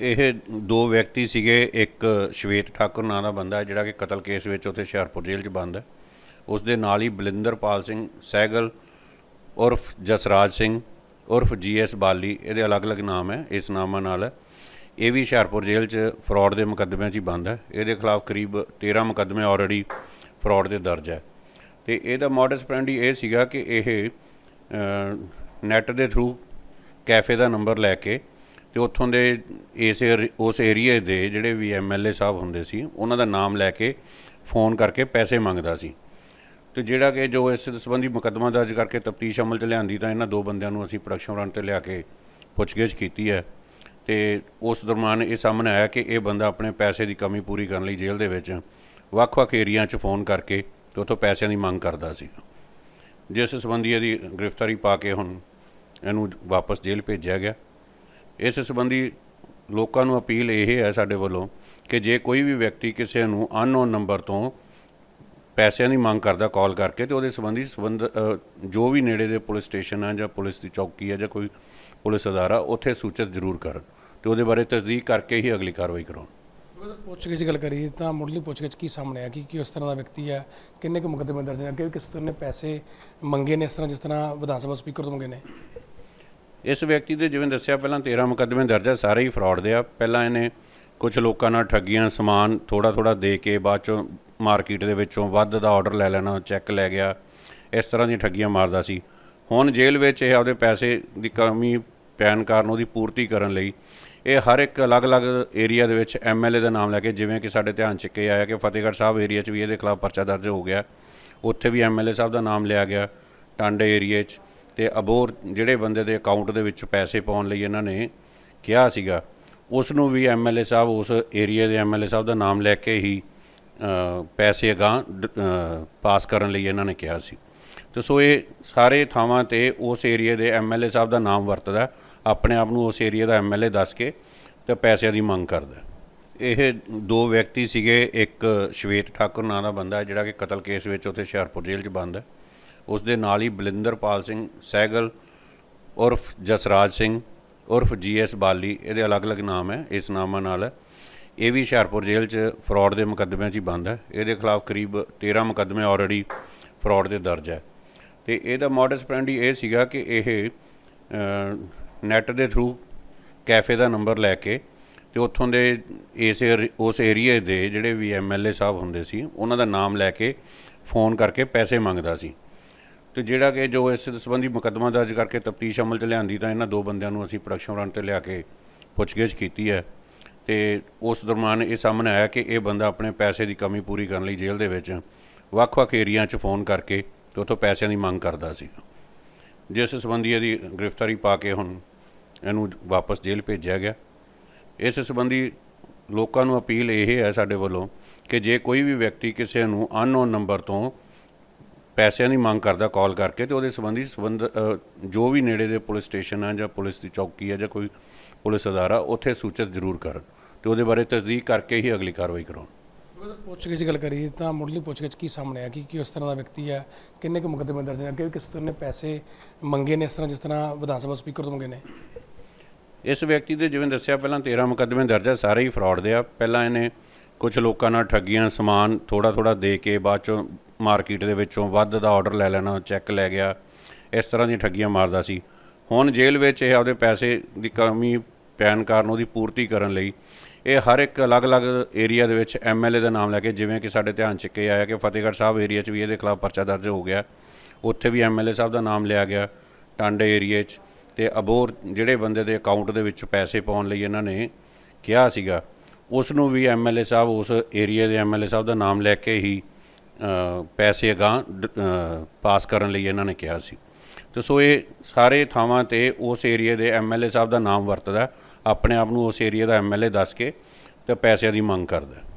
ਇਹ ਦੋ ਵਿਅਕਤੀ ਸੀਗੇ ਇੱਕ ਸ਼ਵੇਤ ਠਾਕੁਰ ਨਾਂ ਦਾ ਬੰਦਾ ਜਿਹੜਾ ਕਿ ਕਤਲ ਕੇਸ ਵਿੱਚ ਉੱਥੇ ਹੁਸ਼ਿਆਰਪੁਰ ਜੇਲ੍ਹ 'ਚ ਬੰਦ ਹੈ ਉਸ ਦੇ ਨਾਲ ਹੀ ਬਲਿੰਦਰਪਾਲ ਸਿੰਘ ਸਹਿਗਲ ਉਰਫ ਜਸਰਾਜ ਸਿੰਘ ਉਰਫ ਜੀਐਸ ਬਾਲੀ ਇਹਦੇ ਅਲੱਗ-ਅਲੱਗ ਨਾਮ ਹੈ ਇਸ ਨਾਮਾਂ ਨਾਲ ਇਹ ਵੀ ਹੁਸ਼ਿਆਰਪੁਰ ਜੇਲ੍ਹ 'ਚ ਫਰਾਡ ਦੇ ਮੁਕੱਦਮਿਆਂ 'ਚ ਹੀ ਬੰਦ ਹੈ ਇਹਦੇ ਖਿਲਾਫ ਕਰੀਬ 13 ਮੁਕੱਦਮੇ ਆਲਰੇਡੀ ਫਰਾਡ ਦੇ ਦਰਜ ਹੈ ਤੇ ਇਹਦਾ ਮੋਡਸ ਪ੍ਰੈਂਡੀ ਇਹ ਸੀਗਾ ਕਿ ਇਹ ਨੈਟ ਦੇ ਥਰੂ ਕੈਫੇ ਦਾ ਨੰਬਰ ਲੈ ਕੇ ਤੇ ਉੱਥੋਂ ਦੇ ਇਸ ਉਸ ਏਰੀਏ ਦੇ ਜਿਹੜੇ ਵੀ ਐਮਐਲਏ ਸਾਹਿਬ ਹੁੰਦੇ ਸੀ ਉਹਨਾਂ ਦਾ ਨਾਮ ਲੈ ਕੇ ਫੋਨ ਕਰਕੇ ਪੈਸੇ ਮੰਗਦਾ ਸੀ ਤੇ ਜਿਹੜਾ ਕਿ ਜੋ ਇਸ ਸੰਬੰਧੀ ਮੁਕੱਦਮਾ ਦਰਜ ਕਰਕੇ ਤਫਤੀਸ਼ ਅਮਲ 'ਚ ਲਿਆਂਦੀ ਤਾਂ ਇਹਨਾਂ ਦੋ ਬੰਦਿਆਂ ਨੂੰ ਅਸੀਂ ਪ੍ਰੋਡਕਸ਼ਨ ਰਨ ਤੇ ਲਿਆ ਕੇ ਪੁੱਛਗਿੱਛ ਕੀਤੀ ਹੈ ਤੇ ਉਸ ਦਰਮਾਨ ਇਹ ਸਾਹਮਣੇ ਆਇਆ ਕਿ ਇਹ ਬੰਦਾ ਆਪਣੇ ਪੈਸੇ ਦੀ ਕਮੀ ਪੂਰੀ ਕਰਨ ਲਈ ਜੇਲ੍ਹ ਦੇ ਵਿੱਚ ਵੱਖ-ਵੱਖ ਏਰੀਆ 'ਚ ਫੋਨ ਕਰਕੇ ਤੇ ਉਥੋਂ ਪੈਸਿਆਂ ਦੀ ਮੰਗ ਕਰਦਾ ਸੀ ਜਿਸ ਸੰਬੰਧੀ ਇਹਦੀ ਗ੍ਰਿਫਤਾਰੀ ਪਾ ਕੇ ਹੁਣ ਇਹਨੂੰ ਵਾਪਸ ਜੇਲ੍ਹ ਭੇਜਿਆ ਗਿਆ ਇਸ ਸੰਬੰਧੀ ਲੋਕਾਂ ਨੂੰ ਅਪੀਲ ਇਹ ਹੈ ਸਾਡੇ ਵੱਲੋਂ ਕਿ ਜੇ ਕੋਈ ਵੀ ਵਿਅਕਤੀ ਕਿਸੇ ਨੂੰ ਅਨਨੋਨ ਨੰਬਰ ਤੋਂ ਪੈਸਿਆਂ ਦੀ ਮੰਗ ਕਰਦਾ ਕਾਲ ਕਰਕੇ ਤੇ ਉਹਦੇ ਸੰਬੰਧੀ ਸੰਬੰਧ ਜੋ ਵੀ ਨੇੜੇ ਦੇ ਪੁਲਿਸ ਸਟੇਸ਼ਨ ਆ ਜਾਂ ਪੁਲਿਸ ਦੀ ਚੌਕੀ ਆ ਜਾਂ ਕੋਈ ਪੁਲਿਸ ਅਦਾਰਾ ਉੱਥੇ ਸੂਚਿਤ ਜ਼ਰੂਰ ਕਰਨ ਤੇ ਉਹਦੇ ਬਾਰੇ ਤਸਦੀਕ ਕਰਕੇ ਹੀ ਅਗਲੀ ਕਾਰਵਾਈ ਕਰੋ ਕੇ ਜੀ ਗੱਲ ਕਰੀ ਤਾਂ ਮੁੱਢਲੀ ਪੁੱਛਗਿੱਛ ਕੀ ਸਾਹਮਣੇ ਆ ਕਿ ਕਿ ਉਸ ਤਰ੍ਹਾਂ ਦਾ ਵਿਅਕਤੀ ਆ ਕਿੰਨੇ ਕੁ ਮੁਕਦਮੇ ਦਰਜ ਨੇ ਕਿ ਕਿਸ ਤਰ੍ਹਾਂ ਨੇ ਪੈਸੇ ਮੰਗੇ ਨੇ ਇਸ ਤਰ੍ਹਾਂ ਜਿਸ ਤਰ੍ਹਾਂ ਵਿਧਾਨ ਸਭਾ ਸਪੀਕਰ ਤੋਂ ਮੰਗੇ ਨੇ ਇਸ ਵਿਅਕਤੀ ਦੇ ਜਿਵੇਂ ਦੱਸਿਆ ਪਹਿਲਾਂ 13 ਮੁਕੱਦਮੇ ਦਰਜ ਹੈ ਸਾਰੇ ਹੀ ਫਰਾਡ ਦੇ ਆ ਪਹਿਲਾਂ ਇਹਨੇ ਕੁਝ ਲੋਕਾਂ ਨਾਲ ਠੱਗੀਆਂ ਸਮਾਨ ਥੋੜਾ ਥੋੜਾ ਦੇ ਕੇ ਬਾਅਦ ਚੋਂ ਮਾਰਕੀਟ ਦੇ ਵਿੱਚੋਂ ਵੱਧ ਦਾ ਆਰਡਰ ਲੈ ਲੈਣਾ ਚੈੱਕ ਲੈ ਗਿਆ ਇਸ ਤਰ੍ਹਾਂ ਦੀਆਂ ਠੱਗੀਆਂ ਮਾਰਦਾ ਸੀ ਹੁਣ ਜੇਲ੍ਹ ਵਿੱਚ ਇਹ ਆਪਦੇ ਪੈਸੇ ਦੀ ਕਮੀ ਪੈਣ ਕਾਰਨ ਉਹਦੀ ਪੂਰਤੀ ਕਰਨ ਲਈ ਇਹ ਹਰ ਇੱਕ ਅਲੱਗ-ਅਲੱਗ ਏਰੀਆ ਦੇ ਵਿੱਚ ਐਮਐਲਏ ਦਾ ਨਾਮ ਲੈ ਕੇ ਜਿਵੇਂ ਕਿ ਸਾਡੇ ਧਿਆਨ 'ਚ ਕੇ ਆਇਆ ਕਿ ਫਤਿਹਗੜ੍ਹ ਸਾਹਿਬ ਏਰੀਆ 'ਚ ਵੀ ਇਹਦੇ ਖਿਲਾਫ ਪਰਚਾ ਦਰਜ ਹੋ ਗਿਆ ਉੱਥੇ ਵੀ ਐਮਐਲਏ ਸਾਹਿਬ ਦਾ ਨਾਮ ਲਿਆ ਗਿਆ ਟਾਂਡੇ ਏਰੀਆ 'ਚ ਤੇ ਅਬੋਰ ਜਿਹੜੇ ਬੰਦੇ ਦੇ ਅਕਾਊਂਟ ਦੇ ਵਿੱਚ ਪੈਸੇ ਪਾਉਣ ਲਈ ਇਹਨਾਂ ਨੇ ਕਿਹਾ ਸੀਗਾ ਉਸ ਨੂੰ ਵੀ ਐਮਐਲਏ ਸਾਹਿਬ ਉਸ ਏਰੀਆ ਦੇ ਐਮਐਲਏ ਸਾਹਿਬ ਦਾ ਨਾਮ ਲੈ ਕੇ ਹੀ ਪੈਸੇ ਅਗਾਂ ਪਾਸ ਕਰਨ ਲਈ ਇਹਨਾਂ ਨੇ ਕਿਹਾ ਸੀ ਤੇ ਸੋ ਇਹ ਸਾਰੇ ਥਾਵਾਂ ਤੇ ਉਸ ਏਰੀਆ ਦੇ ਐਮਐਲਏ ਸਾਹਿਬ ਦਾ ਨਾਮ ਵਰਤਦਾ ਆਪਣੇ ਆਪ ਨੂੰ ਉਸ ਏਰੀਆ ਦਾ ਐਮਐਲਏ ਦੱਸ ਕੇ ਤੇ ਪੈਸਿਆਂ ਦੀ ਮੰਗ ਕਰਦਾ ਇਹ ਦੋ ਵਿਅਕਤੀ ਸੀਗੇ ਇੱਕ ਸ਼ਵੇਤ ਠਾਕੁਰ ਨਾਂ ਦਾ ਬੰਦਾ ਜਿਹੜਾ ਕਿ ਕਤਲ ਕੇਸ ਵਿੱਚ ਉਥੇ ਸ਼ਹਿਰਪੁਰ ਜੇਲ੍ਹ 'ਚ ਬੰਦ ਹੈ ਉਸ ਦੇ ਨਾਲ ਹੀ ਬਲਿੰਦਰਪਾਲ ਸਿੰਘ ਸਹਿਗਲ ਉਰਫ ਜਸਰਾਜ ਸਿੰਘ ਉਰਫ ਜੀਐਸ ਬਾਲੀ ਇਹਦੇ ਅਲੱਗ-ਅਲੱਗ ਨਾਮ ਹੈ ਇਸ ਨਾਮਾਂ ਨਾਲ ਇਹ ਵੀ ਹਸ਼ਿਆਰਪੁਰ ਜੇਲ੍ਹ 'ਚ ਫਰਾਡ ਦੇ ਮੁਕੱਦਮਿਆਂ 'ਚ ਹੀ ਬੰਦ ਹੈ ਇਹਦੇ ਖਿਲਾਫ ਕਰੀਬ 13 ਮੁਕੱਦਮੇ ਆਲਰੇਡੀ ਫਰਾਡ ਦੇ ਦਰਜ ਹੈ ਤੇ ਇਹਦਾ ਮੋਡਸ ਪ੍ਰੈਂਡੀ ਇਹ ਸੀਗਾ ਕਿ ਇਹ ਨੈਟ ਦੇ ਥਰੂ ਕੈਫੇ ਦਾ ਨੰਬਰ ਲੈ ਕੇ ਤੇ ਉੱਥੋਂ ਦੇ ਇਸ ਉਸ ਏਰੀਆ ਦੇ ਜਿਹੜੇ ਵੀ ਐਮਐਲਏ ਸਾਹਿਬ ਹੁੰਦੇ ਸੀ ਉਹਨਾਂ ਦਾ ਨਾਮ ਲੈ ਕੇ ਫੋਨ ਕਰਕੇ ਪੈਸੇ ਮੰਗਦਾ ਸੀ ਤੇ ਜਿਹੜਾ ਕਿ ਜੋ ਇਸ ਸੰਬੰਧੀ ਮੁਕੱਦਮਾ ਦਰਜ ਕਰਕੇ ਤਫਤੀਸ਼ ਅਮਲ 'ਚ ਲਿਆਂਦੀ ਤਾਂ ਇਹਨਾਂ ਦੋ ਬੰਦਿਆਂ ਨੂੰ ਅਸੀਂ ਪ੍ਰੋਡਕਸ਼ਨ ਰਨ ਤੇ ਲਿਆ ਕੇ ਪੁੱਛਗਿੱਛ ਕੀਤੀ ਹੈ ਤੇ ਉਸ ਦਰਮਾਨ ਇਹ ਸਾਹਮਣੇ ਆਇਆ ਕਿ ਇਹ ਬੰਦਾ ਆਪਣੇ ਪੈਸੇ ਦੀ ਕਮੀ ਪੂਰੀ ਕਰਨ ਲਈ ਜੇਲ੍ਹ ਦੇ ਵਿੱਚ ਵੱਖ-ਵੱਖ ਏਰੀਆ 'ਚ ਫੋਨ ਕਰਕੇ ਤੇ ਉਥੋਂ ਪੈਸਿਆਂ ਦੀ ਮੰਗ ਕਰਦਾ ਸੀ ਜਿਸ ਸੰਬੰਧੀ ਇਹਦੀ ਗ੍ਰਿਫਤਾਰੀ ਪਾ ਕੇ ਹੁਣ ਇਹਨੂੰ ਵਾਪਸ ਜੇਲ੍ਹ ਭੇਜਿਆ ਗਿਆ ਇਸ ਸੰਬੰਧੀ ਲੋਕਾਂ ਨੂੰ ਅਪੀਲ ਇਹ ਹੈ ਸਾਡੇ ਵੱਲੋਂ ਕਿ ਜੇ ਕੋਈ ਵੀ ਵਿਅਕਤੀ ਕਿਸੇ ਨੂੰ ਅਨਨੋਨ ਨੰਬਰ ਤੋਂ ਪੈਸਿਆਂ ਦੀ ਮੰਗ ਕਰਦਾ ਕਾਲ ਕਰਕੇ ਤੇ ਉਹਦੇ ਸੰਬੰਧੀ ਸੰਬੰਧ ਜੋ ਵੀ ਨੇੜੇ ਦੇ ਪੁਲਿਸ ਸਟੇਸ਼ਨ ਆ ਜਾਂ ਪੁਲਿਸ ਦੀ ਚੌਕੀ ਆ ਜਾਂ ਕੋਈ ਪੁਲਿਸ ਅਦਾਰਾ ਉੱਥੇ ਸੂਚਿਤ ਜ਼ਰੂਰ ਕਰਨ ਤੇ ਉਹਦੇ ਬਾਰੇ ਤਸਦੀਕ ਕਰਕੇ ਹੀ ਅਗਲੀ ਕਾਰਵਾਈ ਕਰੋ ਪੁੱਛ ਕੇ ਜੀ ਗੱਲ ਕਰੀ ਤਾਂ ਮੁੱਢਲੀ ਪੁੱਛਗਿੱਛ ਕੀ ਸਾਹਮਣੇ ਆ ਕਿ ਕਿ ਉਸ ਤਰ੍ਹਾਂ ਦਾ ਵਿਅਕਤੀ ਆ ਕਿੰਨੇ ਕੁ ਮੁਕਦਮੇ ਦਰਜ ਨੇ ਕਿਉਂਕਿ ਕਿਸ ਤਰ੍ਹਾਂ ਨੇ ਪੈਸੇ ਮੰਗੇ ਨੇ ਇਸ ਤਰ੍ਹਾਂ ਜਿਸ ਤਰ੍ਹਾਂ ਵਿਧਾਨ ਸਭਾ ਸਪੀਕਰ ਤੋਂ ਮੰਗੇ ਨੇ ਇਸ ਵਿਅਕਤੀ ਦੇ ਜਿਵੇਂ ਦੱਸਿਆ ਪਹਿਲਾਂ 13 ਮੁਕਦਮੇ ਦਰਜ ਆ ਸਾਰੇ ਹੀ ਫਰਾਡ ਦੇ ਆ ਪਹਿਲਾਂ ਇਹਨੇ ਕੁਝ ਲੋਕਾਂ ਨਾਲ ਠੱਗੀਆਂ ਸਮਾਨ ਥੋੜਾ ਥੋੜਾ ਦੇ ਕੇ ਬਾਅਦ ਚੋਂ ਮਾਰਕੀਟ ਦੇ ਵਿੱਚੋਂ ਵੱਧ ਦਾ ਆਰਡਰ ਲੈ ਲੈਣਾ ਚੈੱਕ ਲੈ ਗਿਆ ਇਸ ਤਰ੍ਹਾਂ ਦੀਆਂ ਠੱਗੀਆਂ ਮਾਰਦਾ ਸੀ ਹੁਣ ਜੇਲ੍ਹ ਵਿੱਚ ਇਹ ਆਪਦੇ ਪੈਸੇ ਦੀ ਕਮੀ ਪੈਣ ਕਾਰਨ ਉਹਦੀ ਪੂਰਤੀ ਕਰਨ ਲਈ ਇਹ ਹਰ ਇੱਕ ਅਲੱਗ-ਅਲੱਗ ਏਰੀਆ ਦੇ ਵਿੱਚ ਐਮਐਲਏ ਦਾ ਨਾਮ ਲੈ ਕੇ ਜਿਵੇਂ ਕਿ ਸਾਡੇ ਧਿਆਨ 'ਚ ਕੇ ਆਇਆ ਕਿ ਫਤਿਹਗੜ੍ਹ ਸਾਹਿਬ ਏਰੀਆ 'ਚ ਵੀ ਇਹਦੇ ਖਿਲਾਫ ਪਰਚਾ ਦਰਜ ਹੋ ਗਿਆ ਉੱਥੇ ਵੀ ਐਮਐਲਏ ਸਾਹਿਬ ਦਾ ਨਾਮ ਲਿਆ ਗਿਆ ਟਾਂਡੇ ਏਰੀਆ 'ਚ ਤੇ ਅਬੋਰ ਜਿਹੜੇ ਬੰਦੇ ਦੇ ਅਕਾਊਂਟ ਦੇ ਵਿੱਚ ਪੈਸੇ ਪਾਉਣ ਲਈ ਇਹਨਾਂ ਨੇ ਕਿਹਾ ਸੀਗਾ ਉਸ ਨੂੰ ਵੀ ਐਮਐਲਏ ਸਾਹਿਬ ਉਸ ਏਰੀਆ ਦੇ ਐਮਐਲਏ ਸਾਹਿਬ ਦਾ ਨਾਮ ਲੈ ਕੇ ਹੀ ਪੈਸੇ ਅਗਾ ਪਾਸ ਕਰਨ ਲਈ ਇਹਨਾਂ ਨੇ ਕਿਹਾ ਸੀ ਤੇ ਸੋ ਇਹ ਸਾਰੇ ਥਾਵਾਂ ਤੇ ਉਸ ਏਰੀਆ ਦੇ ਐਮਐਲਏ ਸਾਹਿਬ ਦਾ ਨਾਮ ਵਰਤਦਾ ਆਪਣੇ ਆਪ ਨੂੰ ਉਸ ਏਰੀਆ ਦਾ ਐਮਐਲਏ ਦੱਸ ਕੇ ਤੇ ਪੈਸਿਆਂ ਦੀ ਮੰਗ ਕਰਦਾ